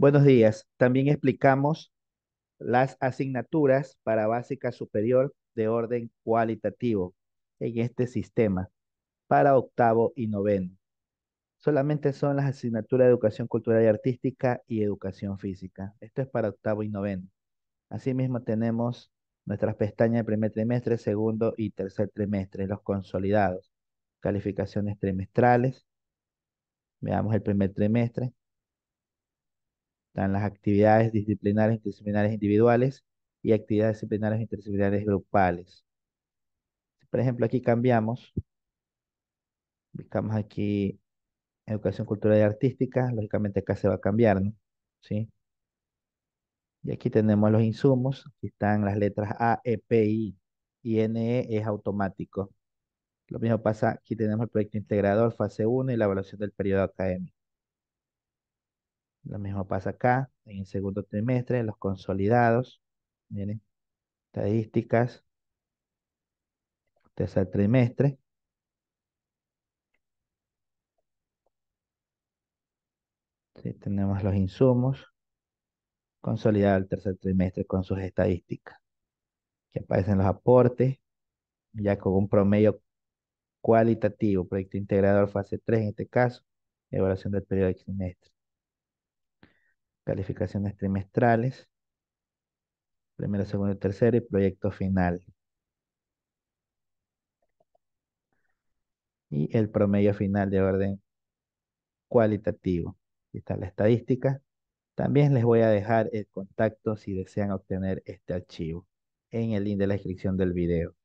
Buenos días. También explicamos las asignaturas para básica superior de orden cualitativo en este sistema para octavo y noveno. Solamente son las asignaturas de educación cultural y artística y educación física. Esto es para octavo y noveno. Asimismo tenemos nuestras pestañas de primer trimestre, segundo y tercer trimestre, los consolidados, calificaciones trimestrales. Veamos el primer trimestre están las actividades disciplinares, interdisciplinares individuales y actividades disciplinares, interdisciplinares grupales. Por ejemplo, aquí cambiamos, buscamos aquí educación cultural y artística, lógicamente acá se va a cambiar, ¿no? ¿Sí? Y aquí tenemos los insumos, aquí están las letras A, E, P, I, y NE es automático. Lo mismo pasa, aquí tenemos el proyecto integrador, fase 1 y la evaluación del periodo académico. Lo mismo pasa acá, en el segundo trimestre, los consolidados, miren, estadísticas, tercer trimestre. tenemos los insumos, consolidado el tercer trimestre con sus estadísticas. Aquí aparecen los aportes, ya con un promedio cualitativo, proyecto integrador fase 3 en este caso, evaluación del periodo de trimestre calificaciones trimestrales, primero, segundo y tercero y proyecto final. Y el promedio final de orden cualitativo. Aquí está la estadística. También les voy a dejar el contacto si desean obtener este archivo en el link de la descripción del video.